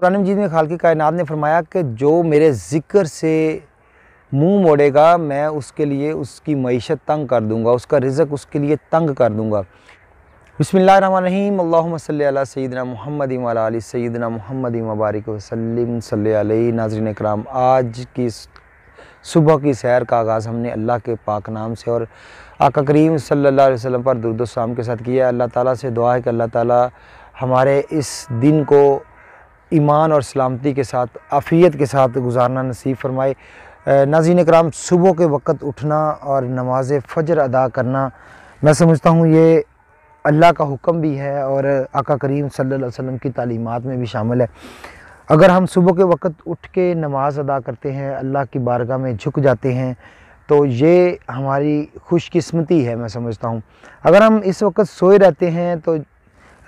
कुरान मजीद में खाल की कायनात ने फरमाया कि जो मेरे ज़िक्र से मुंह मोड़ेगा मैं उसके लिए उसकी मीशत तंग कर दूंगा उसका रिजक उसके लिए तंग कर दूंगा बसमीम अल्लाम सैदना महमद वाली सैदना महमद मबारक वसलम सल नाजरन कराम आज की सुबह की सैर का आगाज़ हमने अल्लाह के पाक नाम से और आका करीम सल्लल्लाहु अलैहि वसल्लम पर दुरुदोस्म के साथ किया अल्लाह ताला से दुआ है कि अल्लाह ताला हमारे इस दिन को ईमान और सलामती के साथ आफ़ियत के साथ गुजारना नसीब फरमाए नाजीन कराम सुबह के वक़्त उठना और नमाज फ़जर अदा करना मैं समझता हूँ ये अल्लाह का हुक्म भी है और आका करीम सल्लल्लाहु अलैहि वसल्लम की तालीमात में भी शामिल है अगर हम सुबह के वक़्त उठ के नमाज़ अदा करते हैं अल्लाह की बारगाह में झुक जाते हैं तो ये हमारी खुशकिस्मती है मैं समझता हूँ अगर हम इस वक्त सोए रहते हैं तो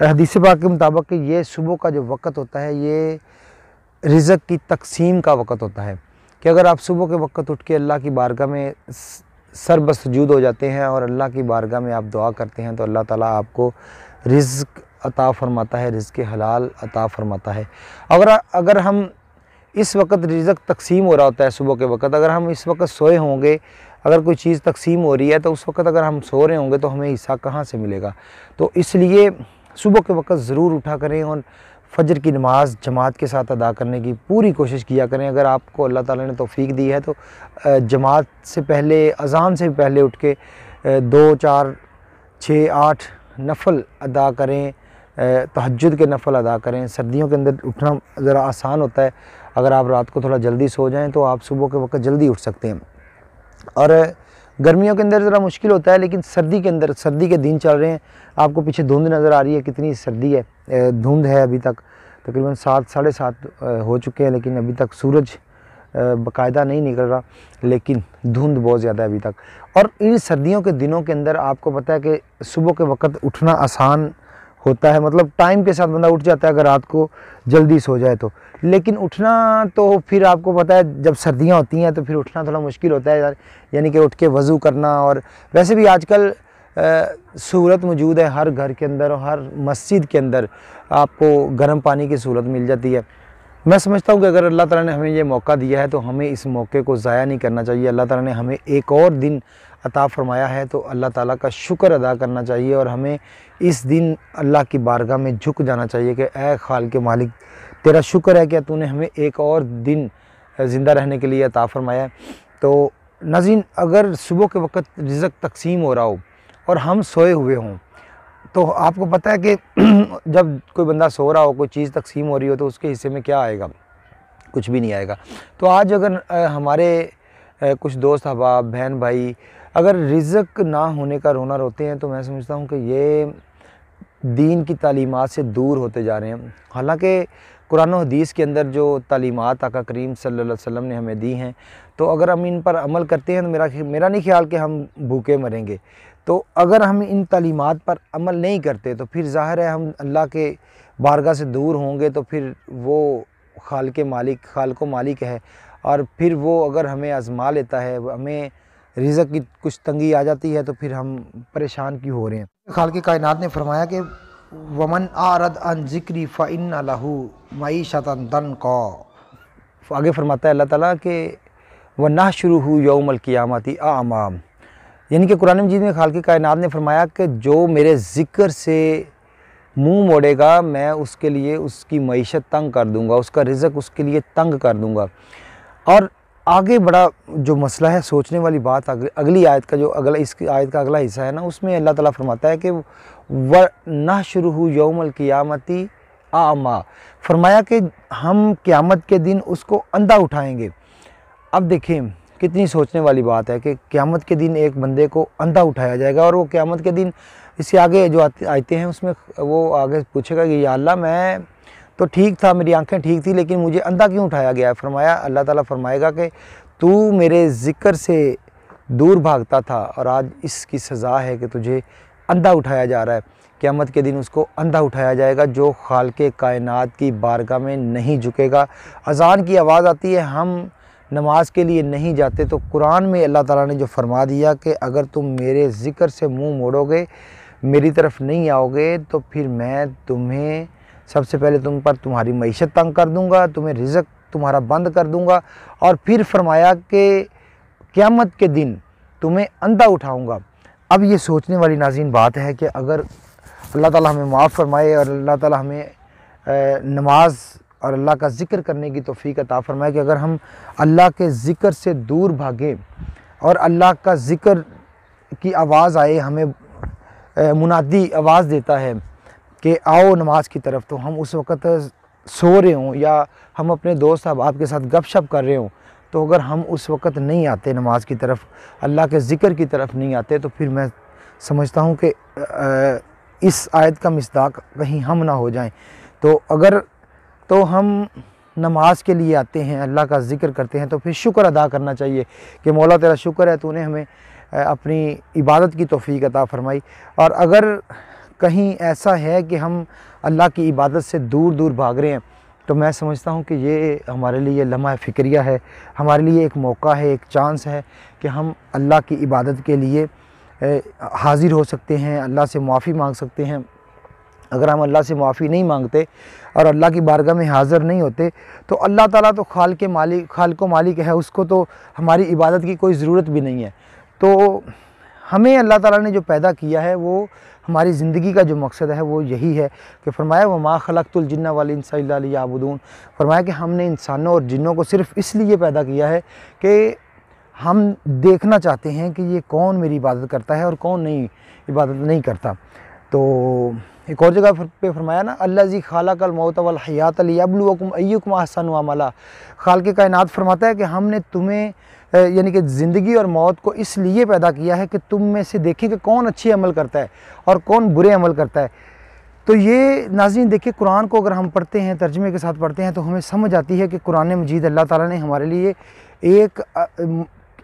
हदीस पाक के मुताबिक ये सुबह का जो वक्त होता है ये रिज़क की तकसीम का वक्त होता है कि अगर आप सुबह के वक्त उठ के अल्लाह की बारगाह में सर बसजूद हो जाते हैं और अल्लाह की बारगाह में आप दुआ करते हैं तो अल्लाह ताला आपको रिज़ अता फ़रमाता है रिज़ के हलाल अता फ़रमाता है अगर अगर हम इस वक्त रिज़क तकसीम हो रहा होता है सुबह के वक्त अगर हम इस वक्त सोए होंगे अगर कोई चीज़ तकसीम हो रही है तो उस वक्त अगर हम सो रहे होंगे तो हमें हिस्सा कहाँ से मिलेगा तो इसलिए सुबह के वक्त ज़रूर उठा करें और फजर की नमाज़ जमात के साथ अदा करने की पूरी कोशिश किया करें अगर आपको अल्लाह ताला ने तोफ़ी दी है तो जमात से पहले अजान से पहले उठ के दो चार छः आठ नफल अदा करें तहजद के नफल अदा करें सर्दियों के अंदर उठना ज़रा आसान होता है अगर आप रात को थोड़ा जल्दी सो जाएं तो आप सुबह के वक्त जल्दी उठ सकते हैं और गर्मियों के अंदर ज़रा मुश्किल होता है लेकिन सर्दी के अंदर सर्दी के दिन चल रहे हैं आपको पीछे धुंध नज़र आ रही है कितनी सर्दी है धुंध है अभी तक तकरीबन सात साढ़े सात हो चुके हैं लेकिन अभी तक सूरज बाकायदा नहीं निकल रहा लेकिन धुंध बहुत ज़्यादा है अभी तक और इन सर्दियों के दिनों के अंदर आपको पता है कि सुबह के वक्त उठना आसान होता है मतलब टाइम के साथ बंदा उठ जाता है अगर रात को जल्दी सो जाए तो लेकिन उठना तो फिर आपको पता है जब सर्दियाँ होती हैं तो फिर उठना थोड़ा मुश्किल होता है यानी कि उठ के वज़ू करना और वैसे भी आजकल सूरत मौजूद है हर घर के अंदर और हर मस्जिद के अंदर आपको गर्म पानी की सूरत मिल जाती है मैं समझता हूँ कि अगर अल्लाह ताला ने हमें ये मौका दिया है तो हमें इस मौके को ज़ाया नहीं करना चाहिए अल्लाह ताला ने हमें एक और दिन अता फरमाया है तो अल्लाह ताला का शुक्र अदा करना चाहिए और हमें इस दिन अल्लाह की बारगाह में झुक जाना चाहिए कि ए खाल के मालिक तेरा शुक्र है कि तूने हमें एक और दिन ज़िंदा रहने के लिए अता फरमाया तो नाजीन अगर सुबह के वक्त रिजक तकसीम हो रहा हो और हम सोए हुए हों तो आपको पता है कि जब कोई बंदा सो रहा हो कोई चीज़ तकसीम हो रही हो तो उसके हिस्से में क्या आएगा कुछ भी नहीं आएगा तो आज अगर हमारे कुछ दोस्त अहबाब बहन भाई अगर रिजक ना होने का रोना रोते हैं तो मैं समझता हूँ कि ये दीन की तालीमत से दूर होते जा रहे हैं हालांकि कुरान हदीस के अंदर जो तलीमत आका करीम सल वसम ने हमें दी हैं तो अगर हम इन पर अमल करते हैं तो मेरा मेरा नहीं ख्याल कि हम भूखे मरेंगे तो अगर हम इन तलीमत पर अमल नहीं करते तो फिर ज़ाहिर है हम अल्लाह के बारगाह से दूर होंगे तो फिर वो खाल के मालिक खाल को मालिक है और फिर वो अगर हमें आजमा लेता है हमें रिज़क की कुछ तंगी आ जाती है तो फिर हम परेशान क्यों हो रहे हैं खाल के कायनात ने फरमाया कि वमन आरद अन जिक्री फ़िन लहू मई शतन दन कौ आगे फरमाता है अल्लाह ताला के व ना शुरू हो यौमल क़ियामती आमाम यानी कि कुरान मजीद में खाल के कायनात ने फरमाया कि जो मेरे ज़िक्र से मुंह मोड़ेगा मैं उसके लिए उसकी मीशत तंग कर दूंगा उसका रिज़क उसके लिए तंग कर दूंगा और आगे बड़ा जो मसला है सोचने वाली बात अगली आयत का जो अगला इस आयत का अगला हिस्सा है ना उसमें अल्लाह ताला फरमाता है कि व ना शुरू हो यौमल क़ियामती आमा फरमाया कि हम क़्यामत के दिन उसको अंधा उठाएंगे अब देखें कितनी सोचने वाली बात है कि क़्यामत के दिन एक बंदे को अंधा उठाया जाएगा और वो क़्यामत के दिन इसके आगे जो आते आते हैं उसमें वो आगे पूछेगा कि या अल्लाह मैं तो ठीक था मेरी आंखें ठीक थी लेकिन मुझे अंधा क्यों उठाया गया फरमाया अल्लाह ताला फरमाएगा कि तू मेरे ज़िक्र से दूर भागता था और आज इसकी सज़ा है कि तुझे अंधा उठाया जा रहा है क़्यामत के दिन उसको अंधा उठाया जाएगा जो खाल के कायनात की बारगाह में नहीं झुकेगा अजान की आवाज़ आती है हम नमाज के लिए नहीं जाते तो कुरान में अल्लाह ताला ने जो फरमा दिया कि अगर तुम मेरे ज़िक्र से मुंह मोड़ोगे मेरी तरफ नहीं आओगे तो फिर मैं तुम्हें सबसे पहले तुम पर तुम्हारी मीशत तंग कर दूंगा तुम्हें रिजक तुम्हारा बंद कर दूंगा और फिर फरमाया कि क़्यामत के दिन तुम्हें अंधा उठाऊंगा अब ये सोचने वाली नाजीन बात है कि अगर अल्लाह ताला हमें माफ़ फरमाए और अल्लाह ताला हमें नमाज और अल्लाह का ज़िक्र करने की तोफ़ी अता फ़रमाए कि अगर हम अल्लाह के ज़िक्र से दूर भागें और अल्लाह का ज़िक्र की आवाज़ आए हमें मुनादी आवाज़ देता है कि आओ नमाज की तरफ तो हम उस वक्त सो रहे हों या हम अपने दोस्त अहबाब के साथ गपशप कर रहे हों तो अगर हम उस वक्त नहीं आते नमाज की तरफ अल्लाह के ज़िक्र की तरफ नहीं आते तो फिर मैं समझता हूँ कि इस आयत का मसदाक कहीं हम ना हो जाएं तो अगर तो हम नमाज के लिए आते हैं अल्लाह का ज़िक्र करते हैं तो फिर शुक्र अदा करना चाहिए कि मौला तेरा शुक्र है तूने हमें अपनी इबादत की तोफ़ी अदा फ़रमाई और अगर कहीं ऐसा है कि हम अल्लाह की इबादत से दूर दूर भाग रहे हैं तो मैं समझता हूँ कि ये हमारे लिए लम्हा फ़िक्रिया है हमारे लिए एक मौका है एक चांस है कि हम अल्लाह की इबादत के लिए हाज़िर हो सकते हैं अल्लाह से माफ़ी मांग सकते हैं अगर हम अल्लाह से माफ़ी नहीं मांगते और अल्लाह की बारगाह में हाज़िर नहीं होते तो अल्लाह ताला तो खाल के मालिक खाल को मालिक है उसको तो हमारी इबादत की कोई ज़रूरत भी नहीं है तो हमें अल्लाह ताला ने जो पैदा किया है वो हमारी ज़िंदगी का जो मकसद है वो यही है कि फरमाया व माँ खलकतुलजन्ना वाली इंसाबूदून फरमाया कि हमने इंसानों और जिन्हों को सिर्फ इसलिए पैदा किया है कि हम देखना चाहते हैं कि ये कौन मेरी इबादत करता है और कौन नहीं इबादत नहीं करता तो एक और जगह पे फरमाया ना अल्लाह जी खाला कल मौत वाल हयात अली अबलुकुम अयुकम अहसन वामला खाल के कायनात फरमाता है कि हमने तुम्हें यानी कि ज़िंदगी और मौत को इसलिए पैदा किया है कि तुम में से देखें कि कौन अच्छे अमल करता है और कौन बुरे अमल करता है तो ये नाजीन देखिए कुरान को अगर हम पढ़ते हैं तर्जमे के साथ पढ़ते हैं तो हमें समझ आती है कि कुरान मजीद अल्लाह ताला ने हमारे लिए एक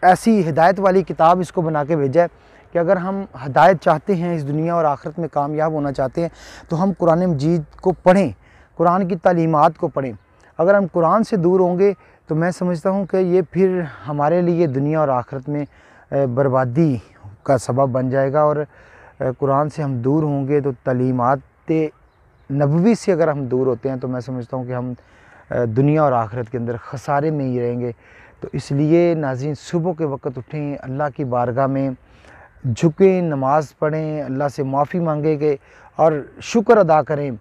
ऐसी हिदायत वाली किताब इसको बना के भेजा है कि अगर हम हदायत चाहते हैं इस दुनिया और आखिरत में कामयाब होना चाहते हैं तो हम कुरान मजीद को पढ़ें कुरान की तलीमत को पढ़ें अगर हम कुरान से दूर होंगे तो मैं समझता हूँ कि ये फिर हमारे लिए दुनिया और आखरत में बर्बादी का सबब बन जाएगा और कुरान से हम दूर होंगे तो तलीमत नबवी से अगर हम दूर होते हैं तो मैं समझता हूँ कि हम दुनिया और आखरत के अंदर खसारे में ही रहेंगे तो इसलिए नाजीन सुबह के वक्त उठें अल्लाह की बारगाह में झुकें नमाज़ पढ़ें अल्लाह से माफ़ी मांगे के और शुक्र अदा करें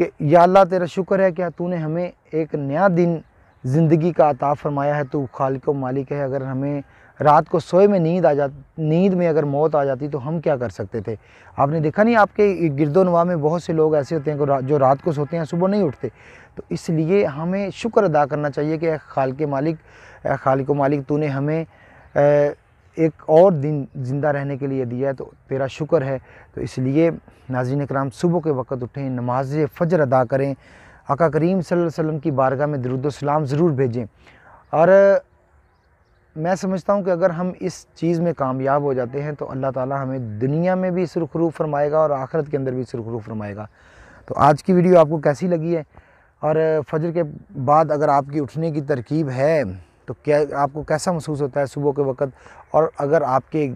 कि या अल्लाह तेरा शुक्र है क्या तूने हमें एक नया दिन ज़िंदगी का अता फरमाया है तो खालिक मालिक है अगर हमें रात को सोए में नींद आ जा नींद में अगर मौत आ जाती तो हम क्या कर सकते थे आपने देखा नहीं आपके गिरदोनवा में बहुत से लोग ऐसे होते हैं जो रात को सोते हैं सुबह नहीं उठते तो इसलिए हमें शुक्र अदा करना चाहिए कि खाल के मालिक खालिक मालिक तूने हमें एक और दिन ज़िंदा रहने के लिए दिया है तो तेरा शुक्र है तो इसलिए नाजिन कराम सुबह के वक्त उठें नमाज फ़जर अदा करें आका करीम वसम की बारगाह में दरुद्लाम ज़रूर भेजें और मैं समझता हूँ कि अगर हम इस चीज़ में कामयाब हो जाते हैं तो अल्लाह ताला हमें दुनिया में भी सुरखरू फरमाएगा और आखरत के अंदर भी सुरखरू फरमाएगा तो आज की वीडियो आपको कैसी लगी है और फजर के बाद अगर आपकी उठने की तरकीब है तो क्या आपको कैसा महसूस होता है सुबह के वक्त और अगर आपके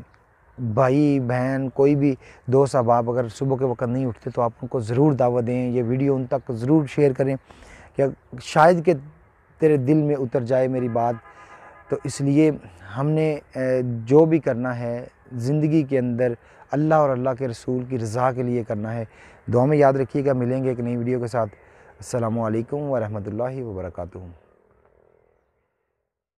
भाई बहन कोई भी दोस्त अहबाब अगर सुबह के वक्त नहीं उठते तो आप उनको ज़रूर दावा दें ये वीडियो उन तक ज़रूर शेयर करें या शायद के तेरे दिल में उतर जाए मेरी बात तो इसलिए हमने जो भी करना है ज़िंदगी के अंदर अल्लाह और अल्लाह के रसूल की रज़ा के लिए करना है दो में याद रखिएगा मिलेंगे एक नई वीडियो के साथ अल्लाम वरहमल वर्का